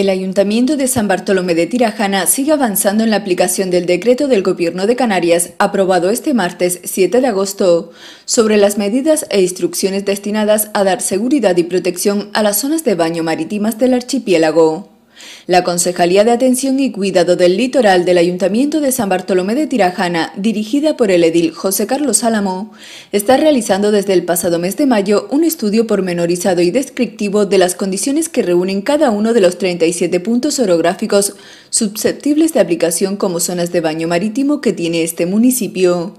El Ayuntamiento de San Bartolomé de Tirajana sigue avanzando en la aplicación del decreto del Gobierno de Canarias aprobado este martes 7 de agosto sobre las medidas e instrucciones destinadas a dar seguridad y protección a las zonas de baño marítimas del archipiélago. La Concejalía de Atención y Cuidado del Litoral del Ayuntamiento de San Bartolomé de Tirajana, dirigida por el edil José Carlos Álamo, está realizando desde el pasado mes de mayo un estudio pormenorizado y descriptivo de las condiciones que reúnen cada uno de los 37 puntos orográficos susceptibles de aplicación como zonas de baño marítimo que tiene este municipio.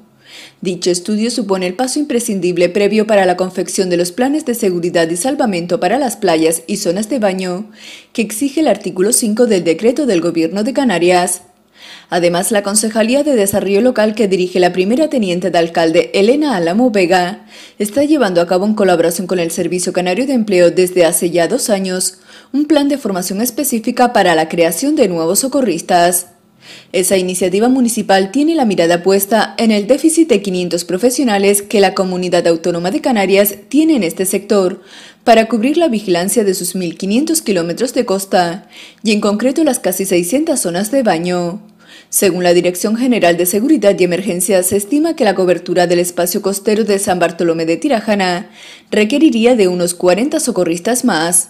Dicho estudio supone el paso imprescindible previo para la confección de los planes de seguridad y salvamento para las playas y zonas de baño, que exige el artículo 5 del decreto del Gobierno de Canarias. Además, la Concejalía de Desarrollo Local que dirige la primera teniente de alcalde Elena Álamo Vega está llevando a cabo en colaboración con el Servicio Canario de Empleo desde hace ya dos años un plan de formación específica para la creación de nuevos socorristas. Esa iniciativa municipal tiene la mirada puesta en el déficit de 500 profesionales que la comunidad autónoma de Canarias tiene en este sector para cubrir la vigilancia de sus 1.500 kilómetros de costa y en concreto las casi 600 zonas de baño. Según la Dirección General de Seguridad y Emergencias, se estima que la cobertura del espacio costero de San Bartolomé de Tirajana requeriría de unos 40 socorristas más.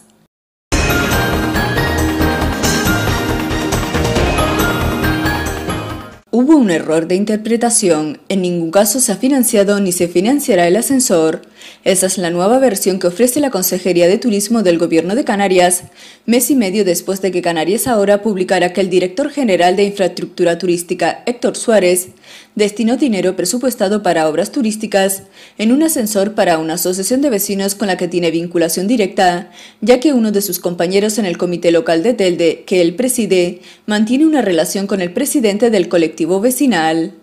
Hubo un error de interpretación, en ningún caso se ha financiado ni se financiará el ascensor, esa es la nueva versión que ofrece la Consejería de Turismo del Gobierno de Canarias, mes y medio después de que Canarias ahora publicara que el director general de Infraestructura Turística, Héctor Suárez, destinó dinero presupuestado para obras turísticas en un ascensor para una asociación de vecinos con la que tiene vinculación directa, ya que uno de sus compañeros en el comité local de Telde, que él preside, mantiene una relación con el presidente del colectivo vecinal.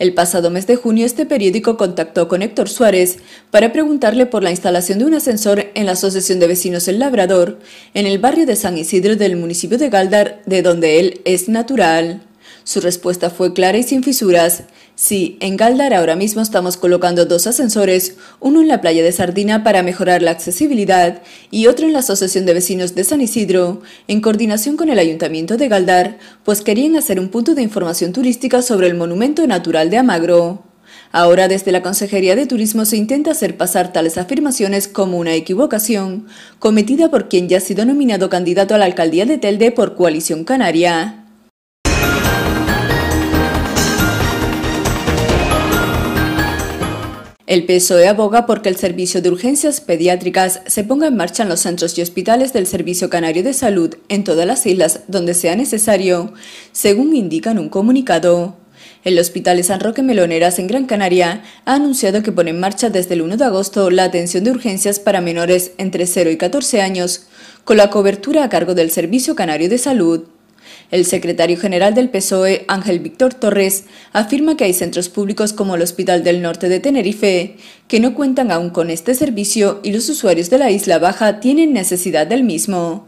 El pasado mes de junio este periódico contactó con Héctor Suárez para preguntarle por la instalación de un ascensor en la Asociación de Vecinos El Labrador, en el barrio de San Isidro del municipio de Galdar, de donde él es natural. Su respuesta fue clara y sin fisuras. Sí, en Galdar ahora mismo estamos colocando dos ascensores, uno en la playa de Sardina para mejorar la accesibilidad y otro en la Asociación de Vecinos de San Isidro, en coordinación con el Ayuntamiento de Galdar, pues querían hacer un punto de información turística sobre el monumento natural de Amagro. Ahora desde la Consejería de Turismo se intenta hacer pasar tales afirmaciones como una equivocación, cometida por quien ya ha sido nominado candidato a la alcaldía de Telde por Coalición Canaria. El PSOE aboga porque el servicio de urgencias pediátricas se ponga en marcha en los centros y hospitales del Servicio Canario de Salud en todas las islas donde sea necesario, según indican un comunicado. El Hospital San Roque Meloneras en Gran Canaria ha anunciado que pone en marcha desde el 1 de agosto la atención de urgencias para menores entre 0 y 14 años, con la cobertura a cargo del Servicio Canario de Salud. El secretario general del PSOE, Ángel Víctor Torres, afirma que hay centros públicos como el Hospital del Norte de Tenerife, que no cuentan aún con este servicio y los usuarios de la Isla Baja tienen necesidad del mismo.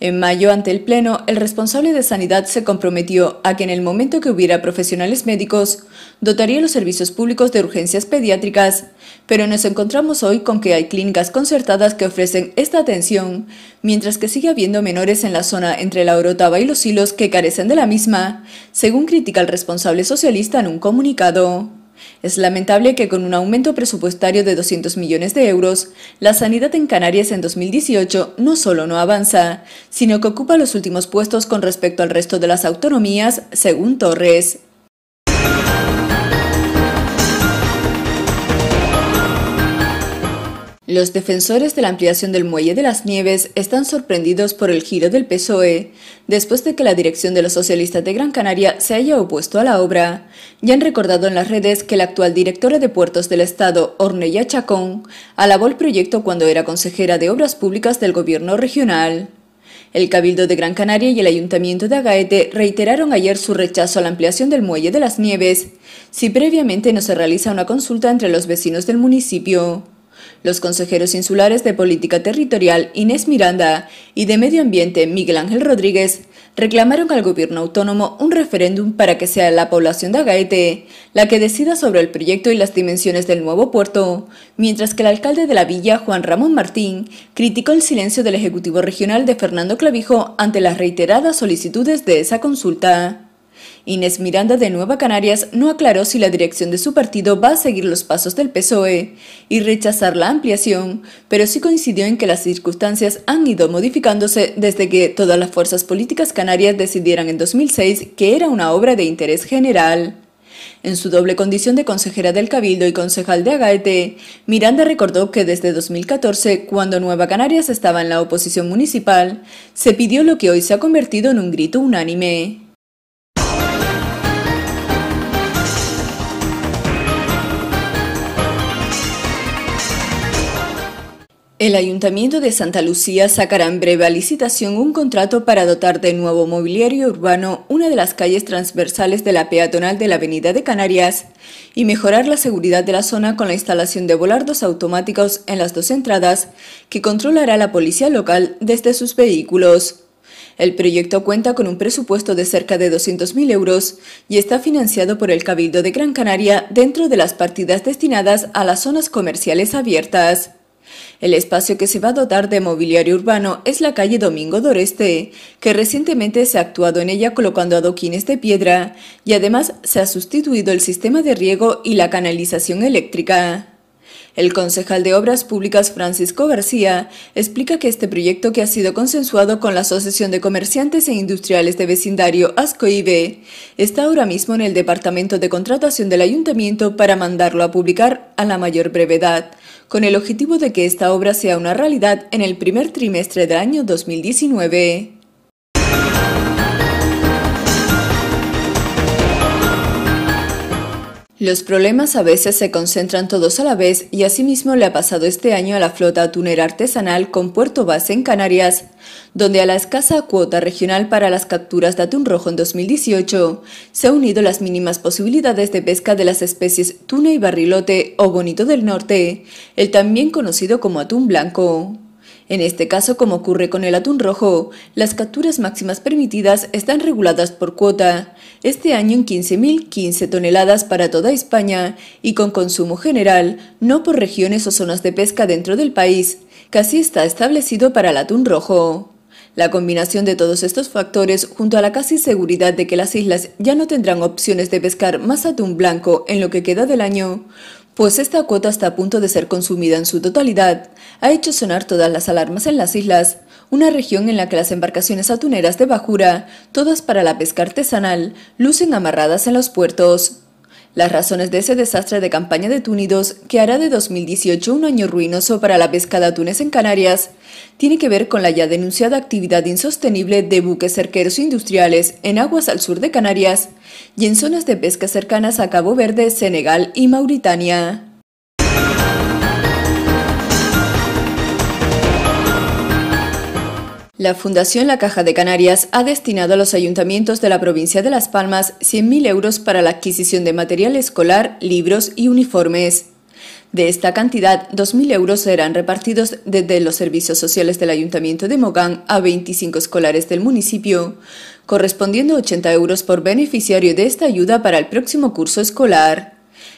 En mayo, ante el Pleno, el responsable de Sanidad se comprometió a que en el momento que hubiera profesionales médicos, dotaría los servicios públicos de urgencias pediátricas, pero nos encontramos hoy con que hay clínicas concertadas que ofrecen esta atención, mientras que sigue habiendo menores en la zona entre la Orotava y los Hilos que carecen de la misma, según critica el responsable socialista en un comunicado. Es lamentable que con un aumento presupuestario de 200 millones de euros, la sanidad en Canarias en 2018 no solo no avanza, sino que ocupa los últimos puestos con respecto al resto de las autonomías, según Torres. Los defensores de la ampliación del muelle de las Nieves están sorprendidos por el giro del PSOE, después de que la dirección de los socialistas de Gran Canaria se haya opuesto a la obra. Ya han recordado en las redes que la actual directora de puertos del Estado, Ornella Chacón, alabó el proyecto cuando era consejera de Obras Públicas del Gobierno Regional. El Cabildo de Gran Canaria y el Ayuntamiento de Agaete reiteraron ayer su rechazo a la ampliación del muelle de las Nieves, si previamente no se realiza una consulta entre los vecinos del municipio. Los consejeros insulares de Política Territorial Inés Miranda y de Medio Ambiente Miguel Ángel Rodríguez reclamaron al gobierno autónomo un referéndum para que sea la población de Agaete la que decida sobre el proyecto y las dimensiones del nuevo puerto, mientras que el alcalde de la villa, Juan Ramón Martín, criticó el silencio del Ejecutivo Regional de Fernando Clavijo ante las reiteradas solicitudes de esa consulta. Inés Miranda de Nueva Canarias no aclaró si la dirección de su partido va a seguir los pasos del PSOE y rechazar la ampliación, pero sí coincidió en que las circunstancias han ido modificándose desde que todas las fuerzas políticas canarias decidieran en 2006 que era una obra de interés general. En su doble condición de consejera del Cabildo y concejal de Agaete, Miranda recordó que desde 2014, cuando Nueva Canarias estaba en la oposición municipal, se pidió lo que hoy se ha convertido en un grito unánime, El Ayuntamiento de Santa Lucía sacará en breve a licitación un contrato para dotar de nuevo mobiliario urbano una de las calles transversales de la peatonal de la Avenida de Canarias y mejorar la seguridad de la zona con la instalación de volardos automáticos en las dos entradas que controlará la policía local desde sus vehículos. El proyecto cuenta con un presupuesto de cerca de 200.000 euros y está financiado por el Cabildo de Gran Canaria dentro de las partidas destinadas a las zonas comerciales abiertas. El espacio que se va a dotar de mobiliario urbano es la calle Domingo Doreste, que recientemente se ha actuado en ella colocando adoquines de piedra y además se ha sustituido el sistema de riego y la canalización eléctrica. El concejal de Obras Públicas Francisco García explica que este proyecto que ha sido consensuado con la Asociación de Comerciantes e Industriales de Vecindario ASCOIBE, está ahora mismo en el Departamento de Contratación del Ayuntamiento para mandarlo a publicar a la mayor brevedad con el objetivo de que esta obra sea una realidad en el primer trimestre del año 2019. Los problemas a veces se concentran todos a la vez y asimismo le ha pasado este año a la flota atúnera artesanal con Puerto Base en Canarias, donde a la escasa cuota regional para las capturas de atún rojo en 2018 se han unido las mínimas posibilidades de pesca de las especies tuna y barrilote o bonito del norte, el también conocido como atún blanco. En este caso, como ocurre con el atún rojo, las capturas máximas permitidas están reguladas por cuota, este año en 15.015 toneladas para toda España y con consumo general, no por regiones o zonas de pesca dentro del país, casi está establecido para el atún rojo. La combinación de todos estos factores, junto a la casi seguridad de que las islas ya no tendrán opciones de pescar más atún blanco en lo que queda del año, pues esta cuota está a punto de ser consumida en su totalidad. Ha hecho sonar todas las alarmas en las islas, una región en la que las embarcaciones atuneras de Bajura, todas para la pesca artesanal, lucen amarradas en los puertos. Las razones de ese desastre de campaña de túnidos, que hará de 2018 un año ruinoso para la pesca de atunes en Canarias, tiene que ver con la ya denunciada actividad insostenible de buques cerqueros industriales en aguas al sur de Canarias y en zonas de pesca cercanas a Cabo Verde, Senegal y Mauritania. La Fundación La Caja de Canarias ha destinado a los ayuntamientos de la provincia de Las Palmas 100.000 euros para la adquisición de material escolar, libros y uniformes. De esta cantidad, 2.000 euros serán repartidos desde los servicios sociales del Ayuntamiento de Mogán a 25 escolares del municipio, correspondiendo 80 euros por beneficiario de esta ayuda para el próximo curso escolar.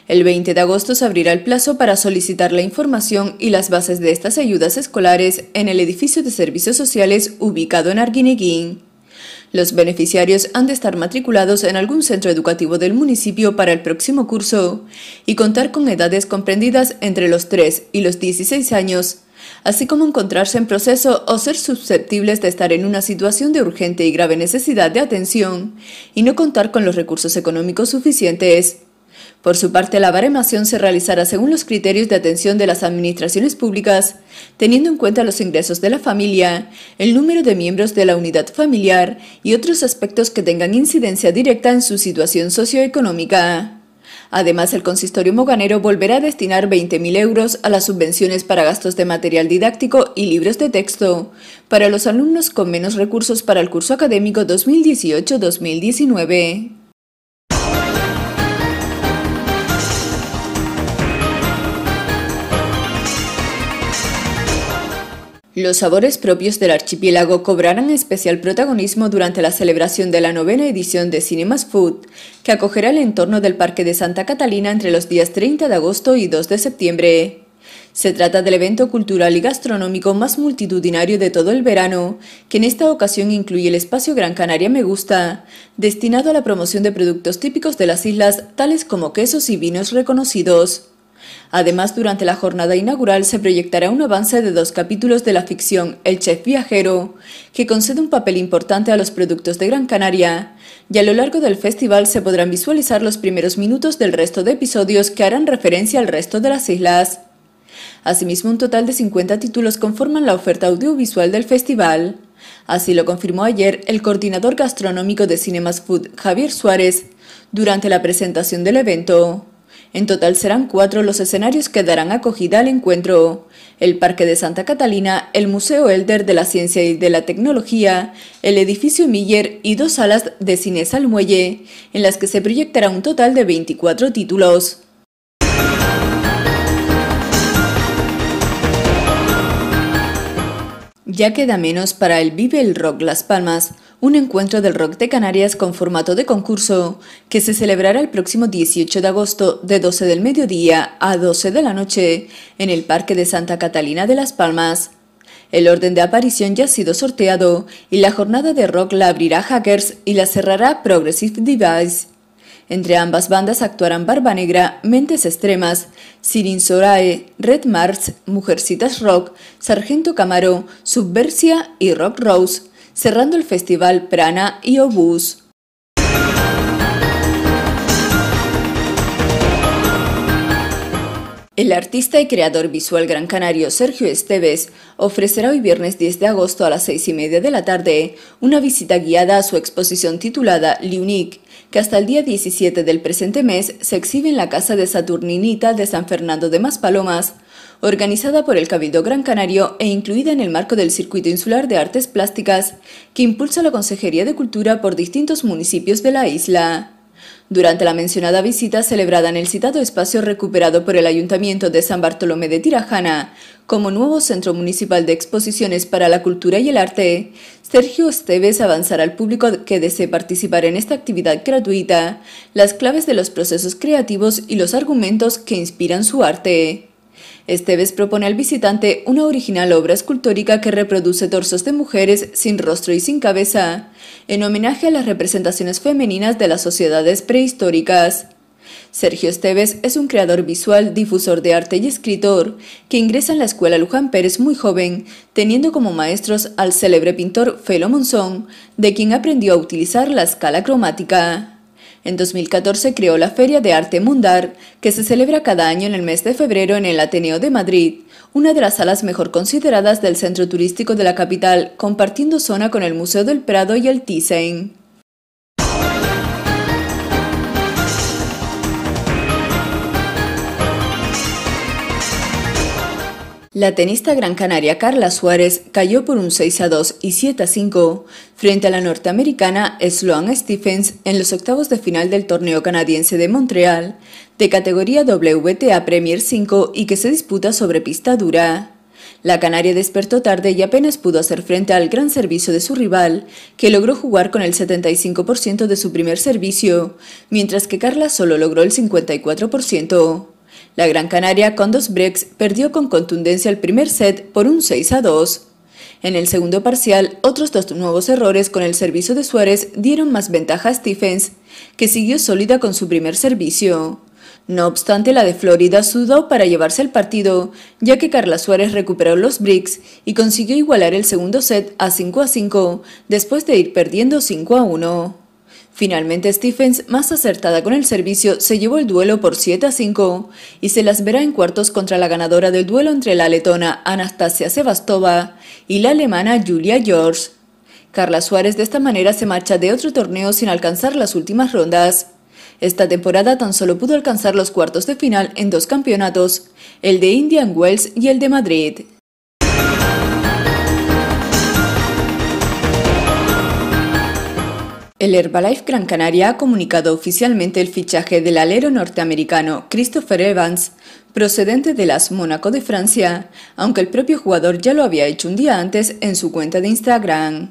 El 20 de agosto se abrirá el plazo para solicitar la información y las bases de estas ayudas escolares en el edificio de servicios sociales ubicado en Arguineguín. Los beneficiarios han de estar matriculados en algún centro educativo del municipio para el próximo curso y contar con edades comprendidas entre los 3 y los 16 años, así como encontrarse en proceso o ser susceptibles de estar en una situación de urgente y grave necesidad de atención y no contar con los recursos económicos suficientes. Por su parte, la baremación se realizará según los criterios de atención de las administraciones públicas, teniendo en cuenta los ingresos de la familia, el número de miembros de la unidad familiar y otros aspectos que tengan incidencia directa en su situación socioeconómica. Además, el consistorio moganero volverá a destinar 20.000 euros a las subvenciones para gastos de material didáctico y libros de texto para los alumnos con menos recursos para el curso académico 2018-2019. Los sabores propios del archipiélago cobrarán especial protagonismo durante la celebración de la novena edición de Cinemas Food, que acogerá el entorno del Parque de Santa Catalina entre los días 30 de agosto y 2 de septiembre. Se trata del evento cultural y gastronómico más multitudinario de todo el verano, que en esta ocasión incluye el espacio Gran Canaria Me Gusta, destinado a la promoción de productos típicos de las islas, tales como quesos y vinos reconocidos. Además, durante la jornada inaugural se proyectará un avance de dos capítulos de la ficción El Chef Viajero, que concede un papel importante a los productos de Gran Canaria, y a lo largo del festival se podrán visualizar los primeros minutos del resto de episodios que harán referencia al resto de las islas. Asimismo, un total de 50 títulos conforman la oferta audiovisual del festival. Así lo confirmó ayer el coordinador gastronómico de Cinemas Food, Javier Suárez, durante la presentación del evento. En total serán cuatro los escenarios que darán acogida al encuentro. El Parque de Santa Catalina, el Museo Elder de la Ciencia y de la Tecnología, el Edificio Miller y dos salas de cines al muelle, en las que se proyectará un total de 24 títulos. Ya queda menos para el Vive el Rock Las Palmas, un encuentro del rock de Canarias con formato de concurso que se celebrará el próximo 18 de agosto de 12 del mediodía a 12 de la noche en el Parque de Santa Catalina de Las Palmas. El orden de aparición ya ha sido sorteado y la jornada de rock la abrirá Hackers y la cerrará Progressive Device. Entre ambas bandas actuarán Barba Negra, Mentes Extremas, Sirin Sorae, Red Mars, Mujercitas Rock, Sargento Camaro, Subversia y Rock Rose cerrando el festival Prana y Obús El artista y creador visual gran canario Sergio Esteves ofrecerá hoy viernes 10 de agosto a las seis y media de la tarde una visita guiada a su exposición titulada L'Unique, que hasta el día 17 del presente mes se exhibe en la Casa de Saturninita de San Fernando de Maspalomas, organizada por el Cabildo Gran Canario e incluida en el marco del Circuito Insular de Artes Plásticas, que impulsa la Consejería de Cultura por distintos municipios de la isla. Durante la mencionada visita celebrada en el citado espacio recuperado por el Ayuntamiento de San Bartolomé de Tirajana como nuevo Centro Municipal de Exposiciones para la Cultura y el Arte, Sergio Esteves avanzará al público que desee participar en esta actividad gratuita las claves de los procesos creativos y los argumentos que inspiran su arte. Esteves propone al visitante una original obra escultórica que reproduce torsos de mujeres sin rostro y sin cabeza, en homenaje a las representaciones femeninas de las sociedades prehistóricas. Sergio Esteves es un creador visual, difusor de arte y escritor, que ingresa en la escuela Luján Pérez muy joven, teniendo como maestros al célebre pintor Felo Monzón, de quien aprendió a utilizar la escala cromática. En 2014 creó la Feria de Arte Mundar, que se celebra cada año en el mes de febrero en el Ateneo de Madrid, una de las salas mejor consideradas del centro turístico de la capital, compartiendo zona con el Museo del Prado y el Thyssen. La tenista gran canaria Carla Suárez cayó por un 6 a 2 y 7 a 5 frente a la norteamericana Sloane Stephens en los octavos de final del torneo canadiense de Montreal, de categoría WTA Premier 5 y que se disputa sobre pista dura. La canaria despertó tarde y apenas pudo hacer frente al gran servicio de su rival, que logró jugar con el 75% de su primer servicio, mientras que Carla solo logró el 54%. La Gran Canaria con dos breaks perdió con contundencia el primer set por un 6 a 2. En el segundo parcial, otros dos nuevos errores con el servicio de Suárez dieron más ventaja a Stephens, que siguió sólida con su primer servicio. No obstante, la de Florida sudó para llevarse el partido, ya que Carla Suárez recuperó los bricks y consiguió igualar el segundo set a 5 a 5, después de ir perdiendo 5 a 1. Finalmente, Stephens, más acertada con el servicio, se llevó el duelo por 7 a 5 y se las verá en cuartos contra la ganadora del duelo entre la letona Anastasia Sevastova y la alemana Julia George. Carla Suárez de esta manera se marcha de otro torneo sin alcanzar las últimas rondas. Esta temporada tan solo pudo alcanzar los cuartos de final en dos campeonatos, el de Indian Wells y el de Madrid. El Herbalife Gran Canaria ha comunicado oficialmente el fichaje del alero norteamericano Christopher Evans, procedente de las Mónaco de Francia, aunque el propio jugador ya lo había hecho un día antes en su cuenta de Instagram.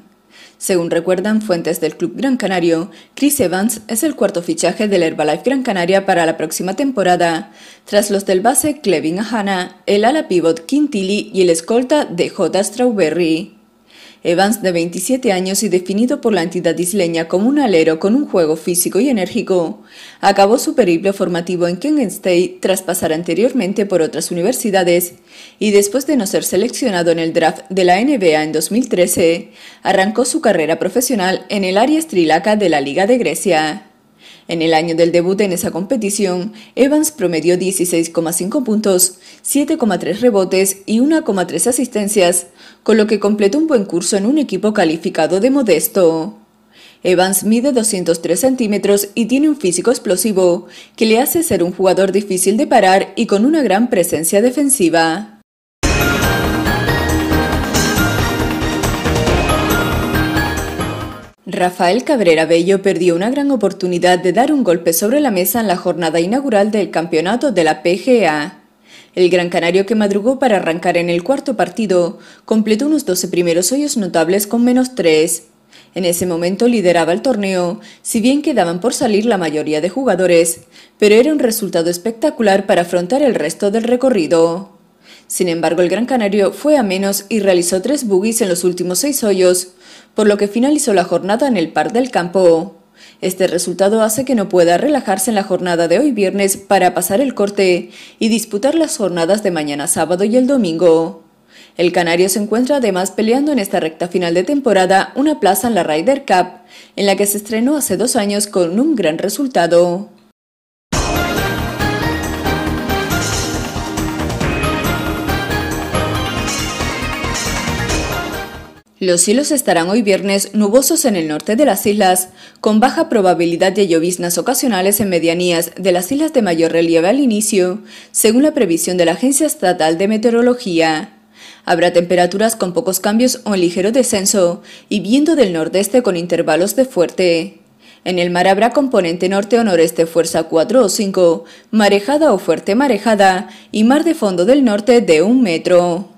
Según recuerdan fuentes del club gran canario, Chris Evans es el cuarto fichaje del Herbalife Gran Canaria para la próxima temporada, tras los del base Clevin Ahana, el ala pivot Quintili y el escolta de J. Strawberry. Evans, de 27 años y definido por la entidad isleña como un alero con un juego físico y enérgico, acabó su periplo formativo en Kent State tras pasar anteriormente por otras universidades y después de no ser seleccionado en el draft de la NBA en 2013, arrancó su carrera profesional en el área estrilaca de la Liga de Grecia. En el año del debut en esa competición, Evans promedió 16,5 puntos, 7,3 rebotes y 1,3 asistencias, con lo que completó un buen curso en un equipo calificado de modesto. Evans mide 203 centímetros y tiene un físico explosivo, que le hace ser un jugador difícil de parar y con una gran presencia defensiva. Rafael Cabrera Bello perdió una gran oportunidad de dar un golpe sobre la mesa en la jornada inaugural del campeonato de la PGA. El gran canario que madrugó para arrancar en el cuarto partido completó unos 12 primeros hoyos notables con menos 3. En ese momento lideraba el torneo, si bien quedaban por salir la mayoría de jugadores, pero era un resultado espectacular para afrontar el resto del recorrido. Sin embargo, el Gran Canario fue a menos y realizó tres bugies en los últimos seis hoyos, por lo que finalizó la jornada en el par del campo. Este resultado hace que no pueda relajarse en la jornada de hoy viernes para pasar el corte y disputar las jornadas de mañana sábado y el domingo. El Canario se encuentra además peleando en esta recta final de temporada una plaza en la Ryder Cup, en la que se estrenó hace dos años con un gran resultado. Los cielos estarán hoy viernes nubosos en el norte de las islas, con baja probabilidad de lloviznas ocasionales en medianías de las islas de mayor relieve al inicio, según la previsión de la Agencia Estatal de Meteorología. Habrá temperaturas con pocos cambios o un ligero descenso y viento del nordeste con intervalos de fuerte. En el mar habrá componente norte o noreste fuerza 4 o 5, marejada o fuerte marejada y mar de fondo del norte de un metro.